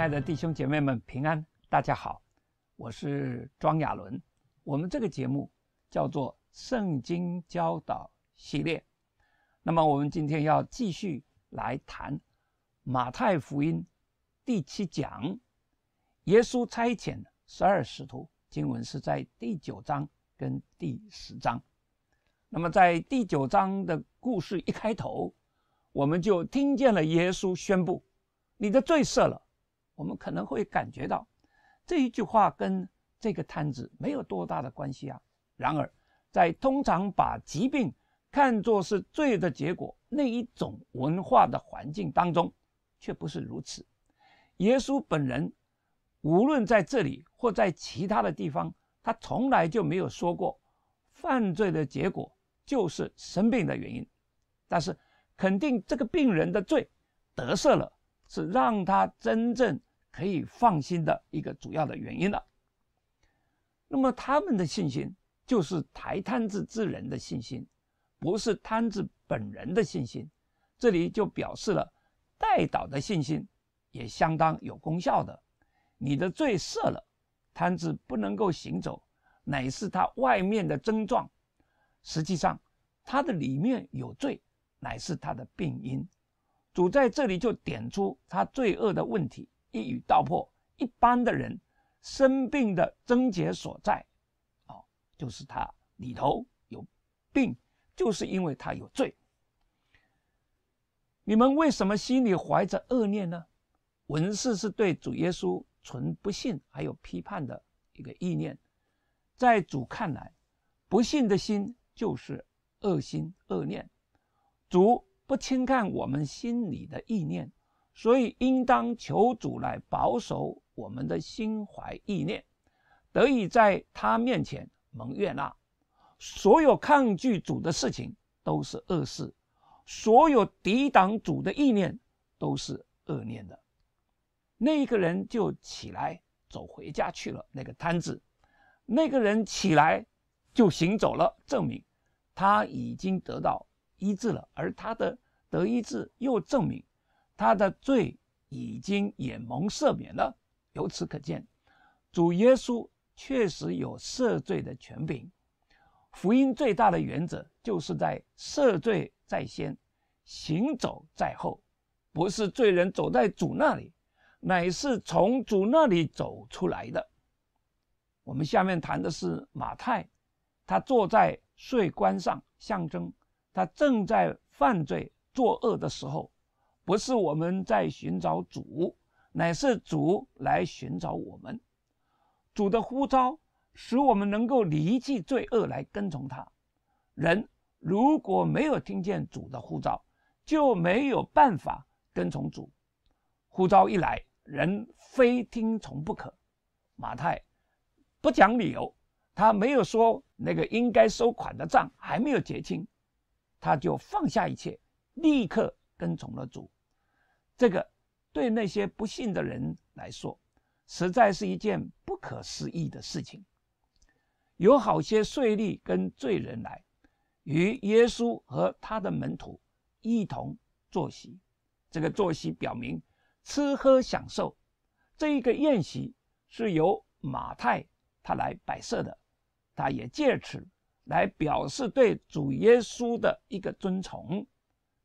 亲爱的弟兄姐妹们，平安！大家好，我是庄亚伦。我们这个节目叫做《圣经教导系列》。那么，我们今天要继续来谈《马太福音》第七讲，耶稣差遣十二使徒。经文是在第九章跟第十章。那么，在第九章的故事一开头，我们就听见了耶稣宣布：“你的罪赦了。”我们可能会感觉到这一句话跟这个摊子没有多大的关系啊。然而，在通常把疾病看作是罪的结果那一种文化的环境当中，却不是如此。耶稣本人无论在这里或在其他的地方，他从来就没有说过犯罪的结果就是生病的原因。但是，肯定这个病人的罪得赦了，是让他真正。可以放心的一个主要的原因了。那么他们的信心就是抬摊子之人的信心，不是摊子本人的信心。这里就表示了带倒的信心也相当有功效的。你的罪设了，摊子不能够行走，乃是它外面的症状。实际上，它的里面有罪，乃是它的病因。主在这里就点出他罪恶的问题。一语道破，一般的人生病的症结所在，哦，就是他里头有病，就是因为他有罪。你们为什么心里怀着恶念呢？文士是对主耶稣存不信，还有批判的一个意念。在主看来，不信的心就是恶心、恶念。主不轻看我们心里的意念。所以，应当求主来保守我们的心怀意念，得以在他面前蒙悦纳。所有抗拒主的事情都是恶事，所有抵挡主的意念都是恶念的。那个人就起来走回家去了。那个摊子，那个人起来就行走了，证明他已经得到医治了。而他的得医治又证明。他的罪已经也蒙赦免了。由此可见，主耶稣确实有赦罪的权柄。福音最大的原则就是在赦罪在先，行走在后。不是罪人走在主那里，乃是从主那里走出来的。我们下面谈的是马太，他坐在税官上，象征他正在犯罪作恶的时候。不是我们在寻找主，乃是主来寻找我们。主的呼召使我们能够离弃罪恶来跟从他。人如果没有听见主的呼召，就没有办法跟从主。呼召一来，人非听从不可。马太不讲理由，他没有说那个应该收款的账还没有结清，他就放下一切，立刻。跟从了主，这个对那些不信的人来说，实在是一件不可思议的事情。有好些税吏跟罪人来，与耶稣和他的门徒一同坐席。这个坐席表明吃喝享受。这一个宴席是由马太他来摆设的，他也借此来表示对主耶稣的一个尊崇。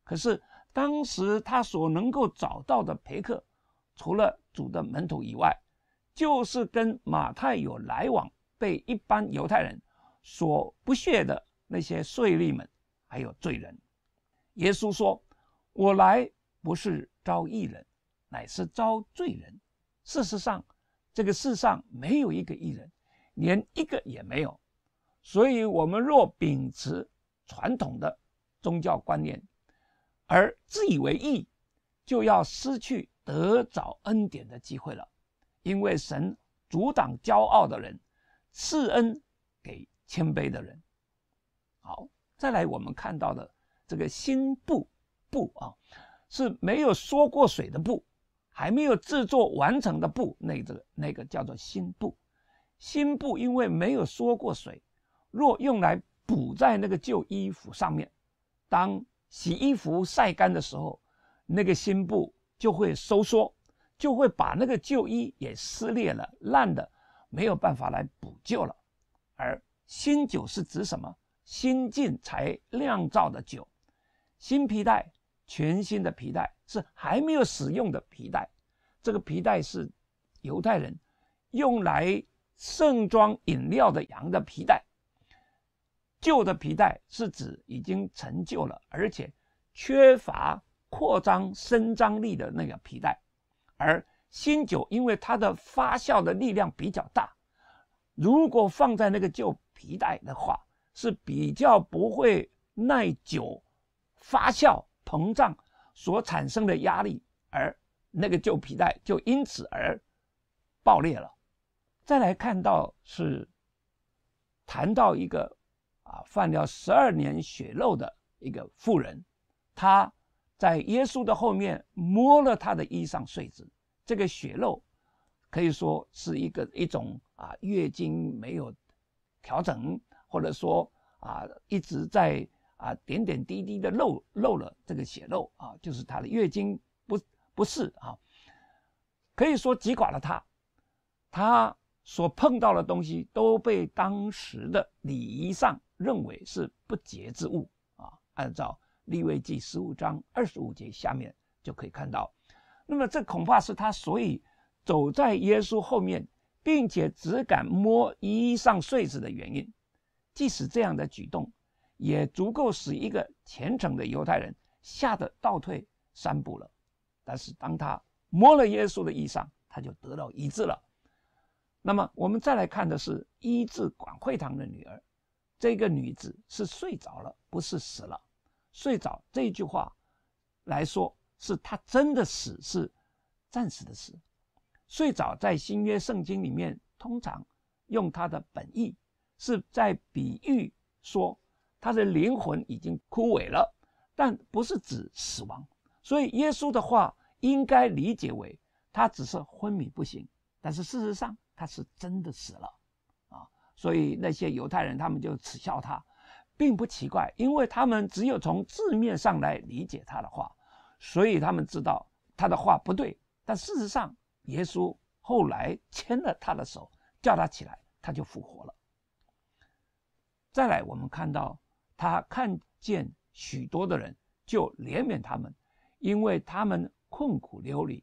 可是，当时他所能够找到的陪客，除了主的门徒以外，就是跟马太有来往、被一般犹太人所不屑的那些税吏们，还有罪人。耶稣说：“我来不是招义人，乃是招罪人。”事实上，这个世上没有一个义人，连一个也没有。所以，我们若秉持传统的宗教观念，而自以为义，就要失去得找恩典的机会了，因为神阻挡骄傲的人，赐恩给谦卑的人。好，再来我们看到的这个新布，布啊，是没有说过水的布，还没有制作完成的布，那个那个叫做新布。新布因为没有说过水，若用来补在那个旧衣服上面，当。洗衣服晒干的时候，那个新布就会收缩，就会把那个旧衣也撕裂了、烂的，没有办法来补救了。而新酒是指什么？新进才酿造的酒，新皮带，全新的皮带，是还没有使用的皮带。这个皮带是犹太人用来盛装饮料的羊的皮带。旧的皮带是指已经陈旧了，而且缺乏扩张伸张力的那个皮带，而新酒因为它的发酵的力量比较大，如果放在那个旧皮带的话，是比较不会耐久发酵膨胀所产生的压力，而那个旧皮带就因此而爆裂了。再来看到是谈到一个。啊，犯了十二年血肉的一个妇人，她在耶稣的后面摸了他的衣裳碎子，这个血肉可以说是一个一种啊月经没有调整，或者说啊一直在啊点点滴滴的漏漏了这个血肉啊，就是他的月经不不适啊，可以说击垮了他，他。所碰到的东西都被当时的礼仪上。认为是不洁之物啊！按照《利未记》十五章二十五节，下面就可以看到。那么，这恐怕是他所以走在耶稣后面，并且只敢摸衣上穗子的原因。即使这样的举动，也足够使一个虔诚的犹太人吓得倒退三步了。但是，当他摸了耶稣的衣裳，他就得到医治了。那么，我们再来看的是医治管会堂的女儿。这个女子是睡着了，不是死了。睡着这句话来说，是她真的死，是暂时的死。睡着在新约圣经里面，通常用它的本意，是在比喻说她的灵魂已经枯萎了，但不是指死亡。所以耶稣的话应该理解为，她只是昏迷不醒，但是事实上，她是真的死了。所以那些犹太人他们就耻笑他，并不奇怪，因为他们只有从字面上来理解他的话，所以他们知道他的话不对。但事实上，耶稣后来牵了他的手，叫他起来，他就复活了。再来，我们看到他看见许多的人，就怜悯他们，因为他们困苦流离，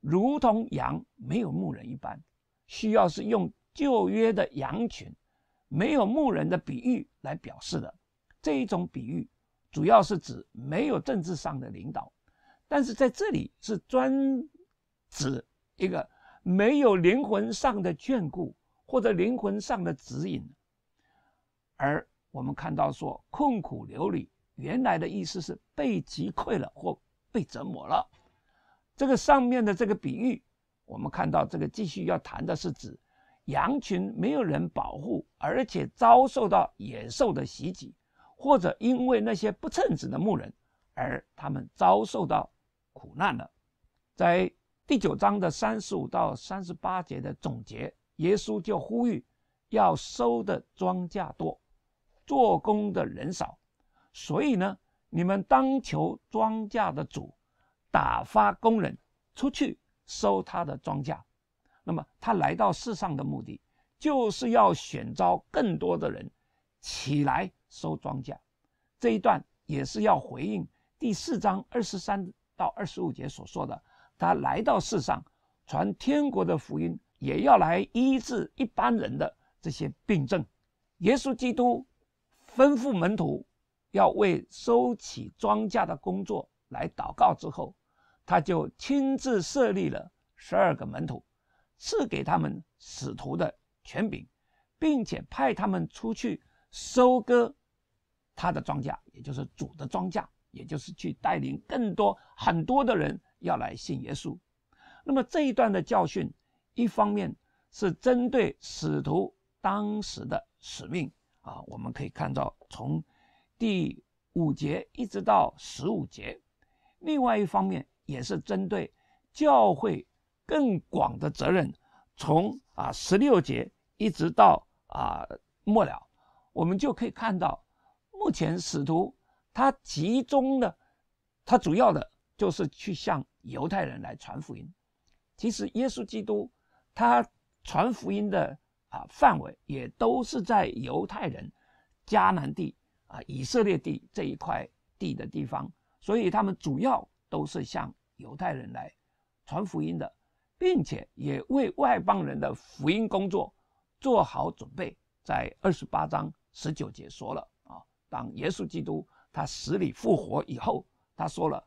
如同羊没有牧人一般，需要是用。旧约的羊群，没有牧人的比喻来表示的。这一种比喻主要是指没有政治上的领导，但是在这里是专指一个没有灵魂上的眷顾或者灵魂上的指引。而我们看到说“困苦流离”，原来的意思是被击溃了或被折磨了。这个上面的这个比喻，我们看到这个继续要谈的是指。羊群没有人保护，而且遭受到野兽的袭击，或者因为那些不称职的牧人，而他们遭受到苦难了。在第九章的三十五到三十八节的总结，耶稣就呼吁要收的庄稼多，做工的人少，所以呢，你们当求庄稼的主打发工人出去收他的庄稼。那么他来到世上的目的，就是要选召更多的人起来收庄稼。这一段也是要回应第四章二十三到二十五节所说的，他来到世上传天国的福音，也要来医治一般人的这些病症。耶稣基督吩咐门徒要为收起庄稼的工作来祷告之后，他就亲自设立了十二个门徒。赐给他们使徒的权柄，并且派他们出去收割他的庄稼，也就是主的庄稼，也就是去带领更多很多的人要来信耶稣。那么这一段的教训，一方面是针对使徒当时的使命啊，我们可以看到从第五节一直到十五节；另外一方面也是针对教会。更广的责任，从啊十六节一直到啊末了，我们就可以看到，目前使徒他集中的，他主要的就是去向犹太人来传福音。其实耶稣基督他传福音的啊范围也都是在犹太人迦南地啊以色列地这一块地的地方，所以他们主要都是向犹太人来传福音的。并且也为外邦人的福音工作做好准备。在二十八章十九节说了啊，当耶稣基督他死里复活以后，他说了：“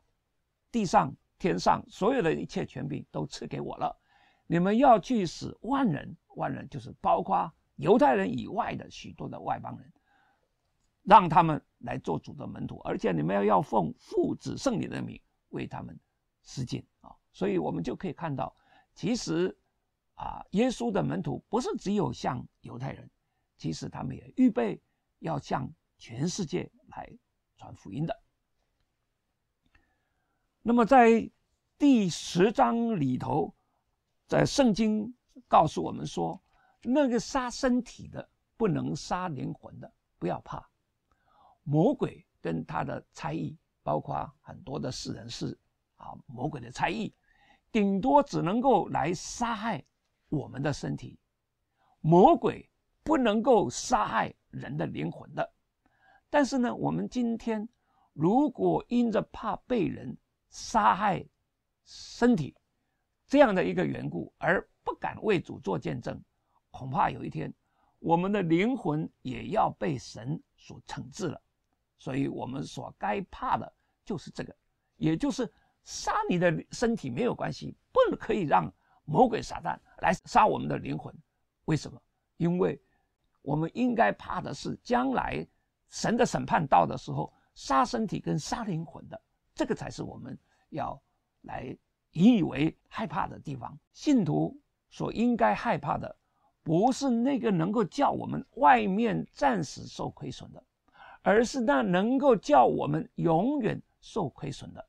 地上天上所有的一切权柄都赐给我了，你们要去使万人，万人就是包括犹太人以外的许多的外邦人，让他们来做主的门徒，而且你们要要奉父子圣灵的名为他们施浸啊。”所以我们就可以看到。其实啊，耶稣的门徒不是只有向犹太人，其实他们也预备要向全世界来传福音的。那么在第十章里头，在圣经告诉我们说，那个杀身体的不能杀灵魂的，不要怕魔鬼跟他的猜疑，包括很多的世人是啊魔鬼的猜疑。顶多只能够来杀害我们的身体，魔鬼不能够杀害人的灵魂的。但是呢，我们今天如果因着怕被人杀害身体这样的一个缘故而不敢为主做见证，恐怕有一天我们的灵魂也要被神所惩治了。所以我们所该怕的就是这个，也就是。杀你的身体没有关系，不可以让魔鬼撒旦来杀我们的灵魂。为什么？因为，我们应该怕的是将来神的审判到的时候，杀身体跟杀灵魂的这个才是我们要来引以为害怕的地方。信徒所应该害怕的，不是那个能够叫我们外面暂时受亏损的，而是那能够叫我们永远受亏损的。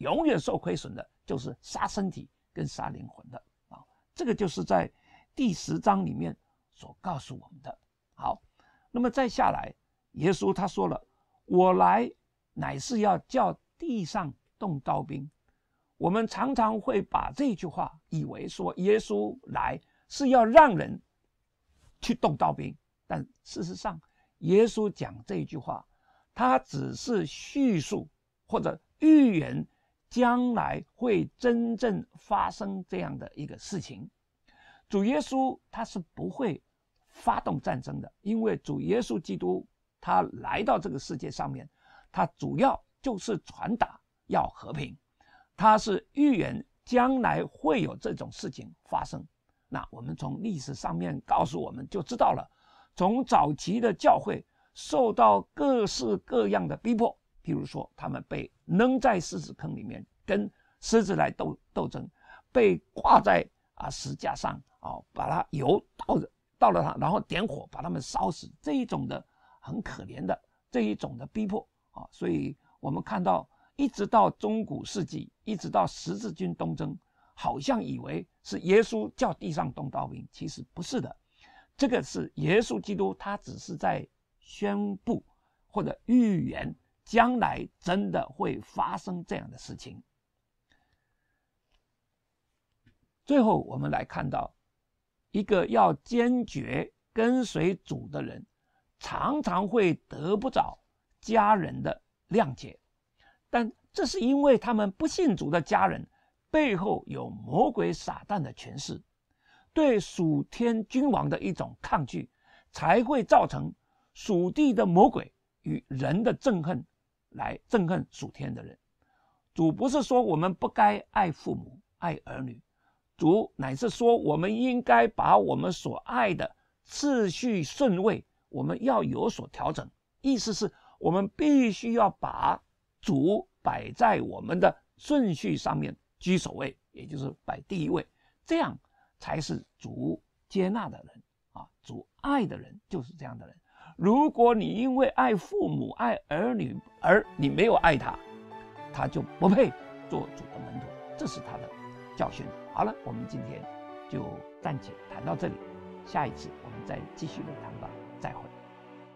永远受亏损的，就是杀身体跟杀灵魂的啊！这个就是在第十章里面所告诉我们的。好，那么再下来，耶稣他说了：“我来乃是要叫地上动刀兵。”我们常常会把这句话以为说耶稣来是要让人去动刀兵，但事实上，耶稣讲这句话，他只是叙述或者预言。将来会真正发生这样的一个事情，主耶稣他是不会发动战争的，因为主耶稣基督他来到这个世界上面，他主要就是传达要和平，他是预言将来会有这种事情发生。那我们从历史上面告诉我们就知道了，从早期的教会受到各式各样的逼迫。比如说，他们被扔在狮子坑里面，跟狮子来斗斗争；被挂在啊石架上，啊，把它油倒了，倒了它，然后点火把它们烧死。这一种的很可怜的这一种的逼迫啊，所以我们看到，一直到中古世纪，一直到十字军东征，好像以为是耶稣叫地上动刀兵，其实不是的。这个是耶稣基督，他只是在宣布或者预言。将来真的会发生这样的事情。最后，我们来看到，一个要坚决跟随主的人，常常会得不着家人的谅解，但这是因为他们不信主的家人背后有魔鬼撒旦的权势，对属天君王的一种抗拒，才会造成属地的魔鬼与人的憎恨。来憎恨属天的人，主不是说我们不该爱父母、爱儿女，主乃是说我们应该把我们所爱的次序顺位，我们要有所调整。意思是我们必须要把主摆在我们的顺序上面居首位，也就是摆第一位，这样才是主接纳的人啊，主爱的人就是这样的人。如果你因为爱父母、爱儿女而你没有爱他，他就不配做主的门徒，这是他的教训。好了，我们今天就暂且谈到这里，下一次我们再继续论谈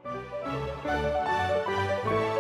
吧，再会。